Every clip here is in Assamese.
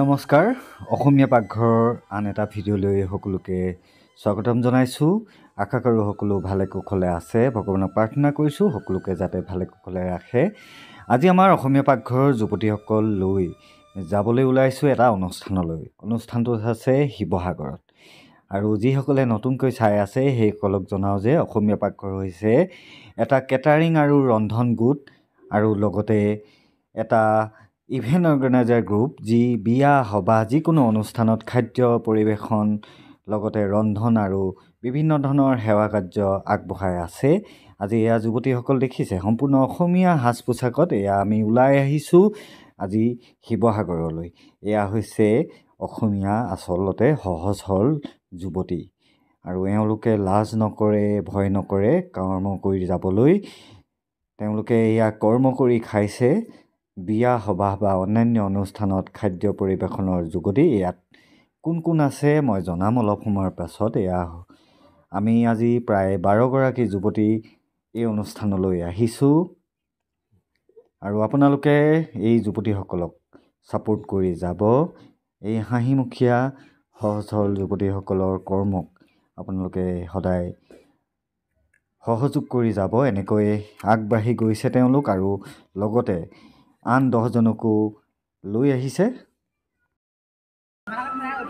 নমস্কাৰ অসমীয়া পাকঘৰৰ আন এটা ভিডিঅ'লৈ সকলোকে স্বাগতম জনাইছোঁ আশা কৰোঁ সকলো ভালে কুশলে আছে ভগৱানক প্ৰাৰ্থনা কৰিছোঁ সকলোকে যাতে ভালে কুশলে ৰাখে আজি আমাৰ অসমীয়া পাকঘৰৰ যুৱতীসকল লৈ যাবলৈ ওলাইছোঁ এটা অনুষ্ঠানলৈ অনুষ্ঠানটো আছে শিৱসাগৰত আৰু যিসকলে নতুনকৈ চাই আছে সেইসকলক জনাওঁ যে অসমীয়া পাকঘৰ হৈছে এটা কেটাৰিং আৰু ৰন্ধন গোট আৰু লগতে এটা ইভেণ্ট অৰ্গেনাইজাৰ গ্ৰুপ যি বিয়া সবাহ যিকোনো অনুষ্ঠানত খাদ্য পৰিৱেশন লগতে ৰন্ধন আৰু বিভিন্ন ধৰণৰ সেৱা কাৰ্য আগবঢ়াই আছে আজি এয়া যুৱতীসকল দেখিছে সম্পূৰ্ণ অসমীয়া সাজ পোছাকত এয়া আমি ওলাই আহিছোঁ আজি শিৱসাগৰলৈ এয়া হৈছে অসমীয়া আচলতে সহজ সৰল যুৱতী আৰু এওঁলোকে লাজ নকৰে ভয় নকৰে কৰ্ম কৰি যাবলৈ তেওঁলোকে এয়া কৰ্ম কৰি খাইছে বিয়া সবাহ বা অন্যান্য অনুষ্ঠানত খাদ্য পৰিৱেশনৰ যোগেদি ইয়াত কোন কোন আছে মই জনাম অলপ সময়ৰ পাছত এয়া আমি আজি প্ৰায় বাৰগৰাকী যুৱতী এই অনুষ্ঠানলৈ আহিছোঁ আৰু আপোনালোকে এই যুৱতীসকলক ছাপোৰ্ট কৰি যাব এই হাঁহিমুখীয়া সহজ সৰল যুৱতীসকলৰ কৰ্মক আপোনালোকে সদায় সহযোগ কৰি যাব এনেকৈ আগবাঢ়ি গৈছে তেওঁলোক আৰু লগতে আন দহজনকো লৈ আহিছে আৰু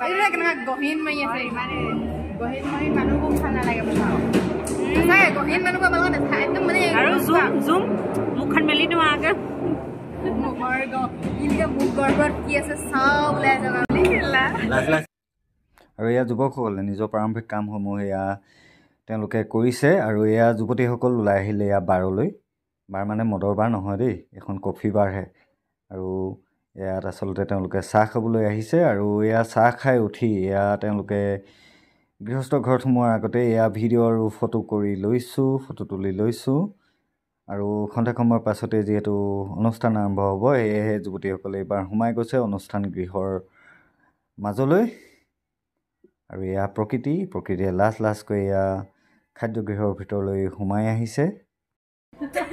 এয়া যুৱকসকলে নিজৰ প্ৰাৰম্ভিক কামসমূহ এয়া তেওঁলোকে কৰিছে আৰু এয়া যুৱতীসকল ওলাই আহিলে এয়া বাৰলৈ বাৰ মানে মদৰ বাৰ নহয় দেই এখন কফি বাৰহে আৰু ইয়াত আচলতে তেওঁলোকে চাহ খাবলৈ আহিছে আৰু এয়া চাহ খাই উঠি এয়া তেওঁলোকে গৃহস্থ ঘৰত সোমোৱাৰ আগতে এয়া ভিডিঅ' আৰু ফটো কৰি লৈছোঁ ফটো তুলি লৈছোঁ আৰু সন্ধ্যা সময়ৰ পাছতে যিহেতু অনুষ্ঠান আৰম্ভ হ'ব সেয়েহে যুৱতীসকলে এইবাৰ সোমাই গৈছে অনুষ্ঠান গৃহৰ মাজলৈ আৰু এয়া প্ৰকৃতি প্ৰকৃতিয়ে লাজ লাজকৈ এয়া খাদ্যগৃহৰ ভিতৰলৈ সোমাই আহিছে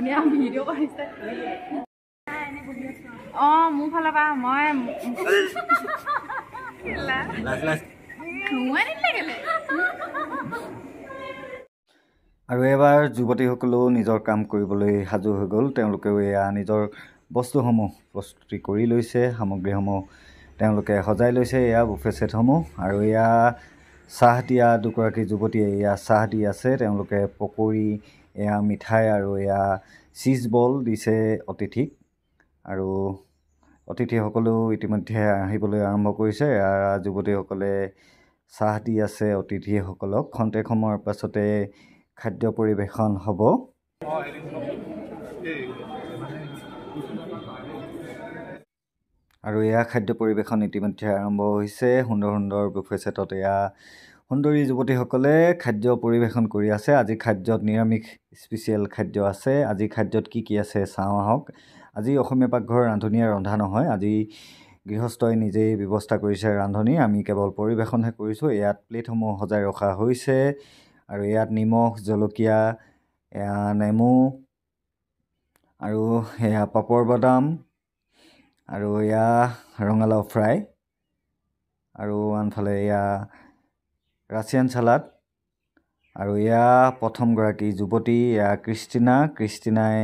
আৰু এবাৰ যুৱতীসকলেও নিজৰ কাম কৰিবলৈ সাজু হৈ গ'ল তেওঁলোকেও এয়া নিজৰ বস্তুসমূহ প্ৰস্তুতি কৰি লৈছে সামগ্ৰীসমূহ তেওঁলোকে সজাই লৈছে এয়া বুফে চেটসমূহ আৰু এয়া চাহ দিয়া দুগৰাকী যুৱতীয়ে এয়া চাহ দি আছে তেওঁলোকে পকৰী এয়া মিঠাই আৰু এয়া চিজ বল দিছে অতিথিক আৰু অতিথিসকলেও ইতিমধ্যে আহিবলৈ আৰম্ভ কৰিছে যুৱতীসকলে চাহ দি আছে অতিথিসকলক খন্তেক সময়ৰ পাছতে খাদ্য পৰিৱেশন হ'ব আৰু এয়া খাদ্য পৰিৱেশন ইতিমধ্যে আৰম্ভ হৈছে সুন্দৰ সুন্দৰ বুফে ছেটত এয়া সুন্দৰী যুৱতীসকলে খাদ্য পৰিৱেশন কৰি আছে আজি খাদ্যত নিৰামিষ স্পেচিয়েল খাদ্য আছে আজি খাদ্যত কি কি আছে চাওঁ আহক আজি অসমীয়া পাকঘৰৰ ৰান্ধনীয়ে ৰন্ধা নহয় আজি গৃহস্থই নিজেই ব্যৱস্থা কৰিছে ৰান্ধনি আমি কেৱল পৰিৱেশনহে কৰিছোঁ ইয়াত প্লেটসমূহ সজাই ৰখা হৈছে আৰু ইয়াত নিমখ জলকীয়া এয়া নেমু আৰু এয়া পাপৰ বাদাম আৰু এয়া ৰঙালাও ফ্ৰাই আৰু আনফালে এয়া ৰাছিয়ান চালাড আৰু এয়া প্ৰথমগৰাকী যুৱতী এয়া ক্ৰিষ্টিনা ক্ৰিষ্টিনাই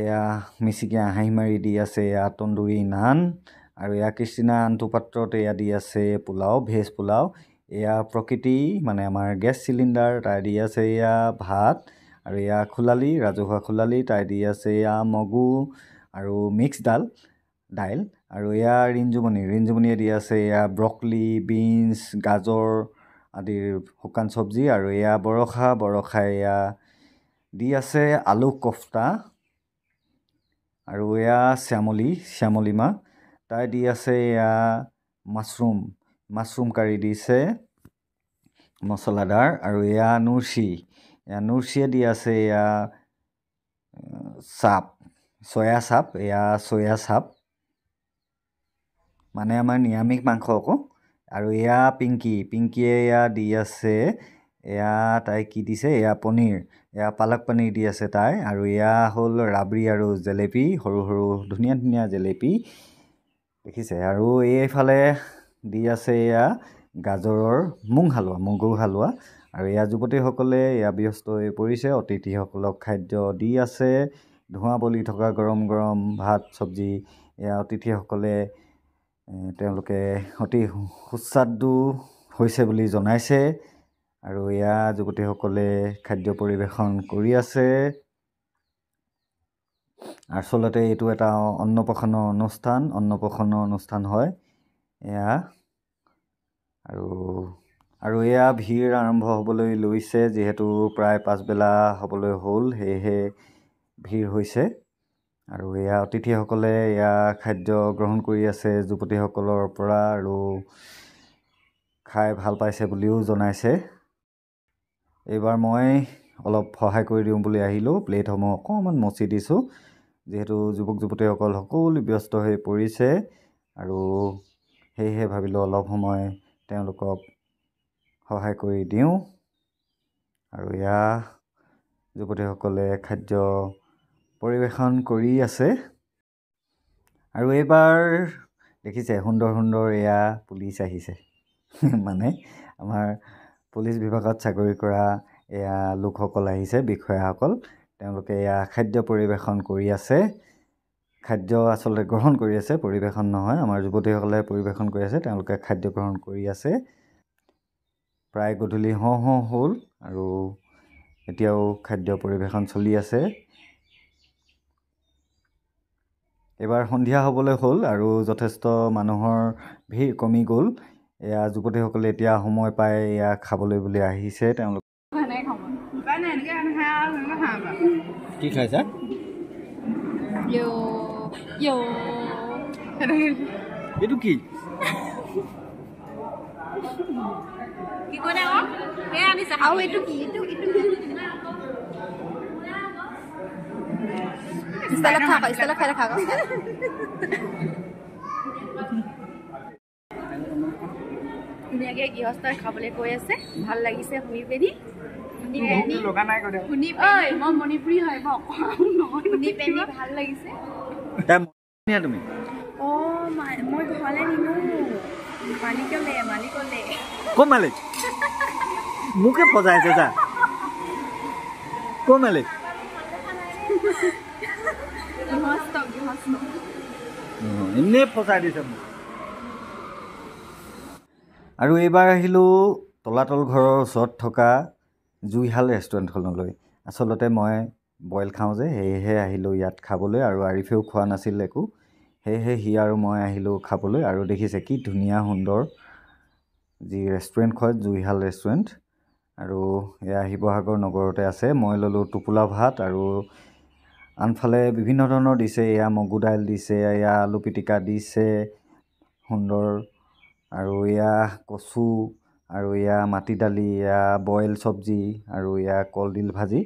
এয়া মিচিকি হাঁহি মাৰি দি আছে এয়া তন্দুৰী নান আৰু এয়া ক্ৰিষ্টিনা আনটো পাত্ৰত এয়া দি আছে পোলাও ভেজ পোলাও এয়া প্ৰকৃতি মানে আমাৰ গেছ চিলিণ্ডাৰ তাই দি আছে এয়া ভাত আৰু এয়া খোলালি ৰাজহুৱা খোলালি তাই দি আছে এয়া মগু আৰু মিক্স ডাল দাইল আৰু এয়া ৰিঞ্জুমণি ৰিঞ্জুমণিয়ে দি আছে এয়া ব্ৰকলি বিনছ গাজৰ আদিৰ শুকান চব্জি আৰু এয়া বৰষা বৰষা এয়া দি আছে আলু কফ্তা আৰু এয়া শ্যামলি শ্যামলীমা তাই দি আছে এয়া মাছৰুম মাছৰুম কাৰী দিছে মচলাদাৰ আৰু এয়া নুৰ্চি এয়া নুৰ্চিয়ে দি আছে এয়া চাপ চয়া চাপ এয়া চয়া চাপ মানে আমাৰ নিৰামিষ মাংস আকৌ আৰু এয়া পিংকি পিংকিয়ে এয়া দি আছে এয়া তাই কি দিছে এয়া পনীৰ এয়া পালক পনীৰ দি আছে তাই আৰু এয়া হ'ল ৰাবৰি আৰু জেলেপি সৰু সৰু ধুনীয়া ধুনীয়া জেলেপি দেখিছে আৰু এইফালে দি আছে এয়া গাজৰৰ মুং হালোৱা মগু হালোৱা আৰু এয়া যুৱতীসকলে এয়া ব্যস্ত হৈ পৰিছে অতিথিসকলক খাদ্য দি আছে ধোঁৱা বলি থকা গৰম গৰম ভাত চব্জি এয়া অতিথিসকলে তেওঁলোকে অতি সুস্বাদু হৈছে বুলি জনাইছে আৰু ইয়াৰ যুৱতীসকলে খাদ্য পৰিৱেশন কৰি আছে আচলতে এইটো এটা অন্নপ্ৰসন্ন অনুষ্ঠান অন্নপ্ৰসন্ন অনুষ্ঠান হয় এয়া আৰু আৰু এয়া ভিৰ আৰম্ভ হ'বলৈ লৈছে যিহেতু প্ৰায় পাছবেলা হ'বলৈ হ'ল সেয়েহে ভিৰ হৈছে আৰু এয়া অতিথিসকলে এয়া খাদ্য গ্ৰহণ কৰি আছে যুৱতীসকলৰ পৰা আৰু খাই ভাল পাইছে বুলিও জনাইছে এইবাৰ মই অলপ সহায় কৰি দিওঁ বুলি আহিলোঁ প্লেটসমূহ অকণমান মচি দিছোঁ যিহেতু যুৱক যুৱতীসকল সকলো ব্যস্ত হৈ পৰিছে আৰু সেয়েহে ভাবিলোঁ অলপ সময় তেওঁলোকক সহায় কৰি দিওঁ আৰু এয়া যুৱতীসকলে খাদ্য পৰিৱেশন কৰি আছে আৰু এইবাৰ দেখিছে সুন্দৰ সুন্দৰ এয়া পুলিচ আহিছে মানে আমাৰ পুলিচ বিভাগত চাকৰি কৰা এয়া লোকসকল আহিছে বিষয়াসকল তেওঁলোকে এয়া খাদ্য পৰিৱেশন কৰি আছে খাদ্য আচলতে গ্ৰহণ কৰি আছে পৰিৱেশন নহয় আমাৰ যুৱতীসকলে পৰিৱেশন কৰি আছে তেওঁলোকে খাদ্য গ্ৰহণ কৰি আছে প্ৰায় গধূলি হওঁ হওঁ হ'ল আৰু এতিয়াও খাদ্য পৰিৱেশন চলি আছে এইবাৰ সন্ধিয়া হ'বলৈ হ'ল আৰু যথেষ্ট মানুহৰ ভিৰ কমি গ'ল এয়া যুৱতীসকলে এতিয়া সময় পাই এয়া খাবলৈ বুলি আহিছে তেওঁলোক কি খাইছা এইটো İstelek kaka, istelek hele kaka. Niye ki hostel kabul ediyor size? Bal lagi size huni peni. Huni peni. Lokan ay gider. Huni peni. Ay, mom huni free hay bak. Huni peni bal lagi size. Tam. Niye tümü? Oh my, mom bal ne mu? Malik ol ne, malik ol ne. Kom malik. Muke pozaj seza. Kom malik. আৰু এইবাৰ আহিলোঁ তলাতল ঘৰৰ ওচৰত থকা জুইহাল ৰেষ্টুৰেণ্টখনলৈ আচলতে মই বইল খাওঁ যে সেয়েহে আহিলোঁ ইয়াত খাবলৈ আৰু আৰিফেও খোৱা নাছিল একো সেয়েহে সি আৰু মই আহিলোঁ খাবলৈ আৰু দেখিছে কি ধুনীয়া সুন্দৰ যি ৰেষ্টুৰেণ্ট হয় জুইহাল ৰেষ্টুৰেণ্ট আৰু এয়া শিৱসাগৰ নগৰতে আছে মই ল'লোঁ টোপোলা ভাত আৰু আনফালে বিভিন্ন ধৰণৰ দিছে এয়া মগু দাইল দিছে এয়া আলু পিটিকা দিছে সুন্দৰ আৰু এয়া কচু আৰু এয়া মাটি দালি এয়া বইল চব্জি আৰু এয়া কলডিল ভাজি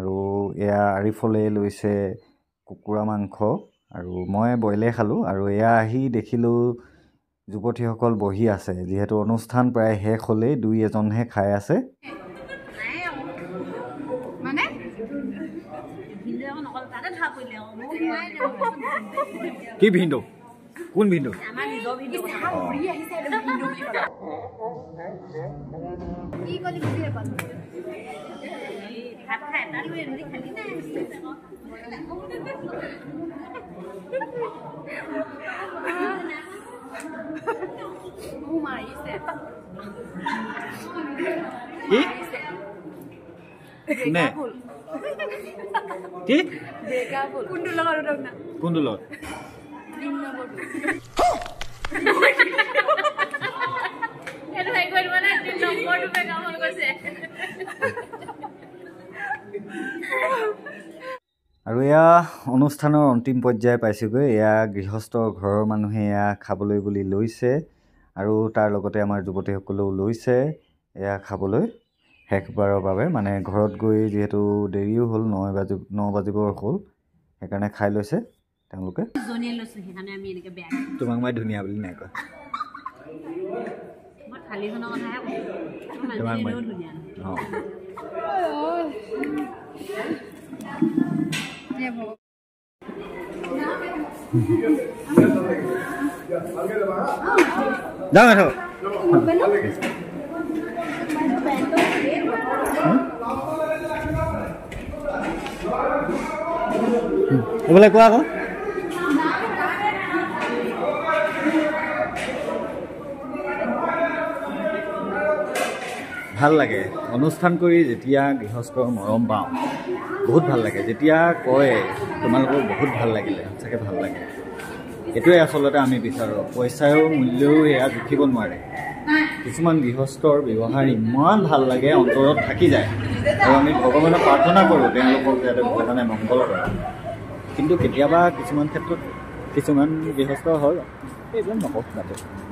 আৰু এয়া আৰিফলে লৈছে কুকুৰা মাংস আৰু মই বইলে খালোঁ আৰু এয়া আহি দেখিলোঁ যুৱতীসকল বহি আছে যিহেতু অনুষ্ঠান প্ৰায় শেষ হ'লেই দুই এজনহে খাই আছে কি ভিন্দ কোন ভিন্দ কি নে কি কুণ্ডুলত আৰু এয়া অনুষ্ঠানৰ অন্তিম পৰ্যায় পাইছোঁগৈ এয়া গৃহস্থ ঘৰৰ মানুহে এয়া খাবলৈ বুলি লৈছে আৰু তাৰ লগতে আমাৰ যুৱতীসকলেও লৈছে এয়া খাবলৈ শেষবাৰৰ বাবে মানে ঘৰত গৈ যিহেতু দেৰিও হ'ল ন বাজি ন বাজিবৰ হ'ল সেইকাৰণে খাই লৈছে তেওঁলোকে তোমাক মই ধুনীয়া বুলি নাই কোৱা যাওঁ বোলে কোৱা আকৌ ভাল লাগে অনুষ্ঠান কৰি যেতিয়া গৃহস্থৰ মৰম পাওঁ বহুত ভাল লাগে যেতিয়া কয় তোমালোকৰ বহুত ভাল লাগিলে সঁচাকৈ ভাল লাগে সেইটোৱে আচলতে আমি বিচাৰোঁ পইচাৰো মূল্যও সেয়া জুখিব নোৱাৰে কিছুমান গৃহস্থৰ ব্যৱহাৰ ইমান ভাল লাগে অন্তৰত থাকি যায় আৰু আমি ভগৱানক প্ৰাৰ্থনা কৰোঁ তেওঁলোকক যাতে ভগৱানে মংগল কৰা কিন্তু কেতিয়াবা কিছুমান ক্ষেত্ৰত কিছুমান গৃহস্থ হ'ল এইবিলাক নকওঁ নাপায়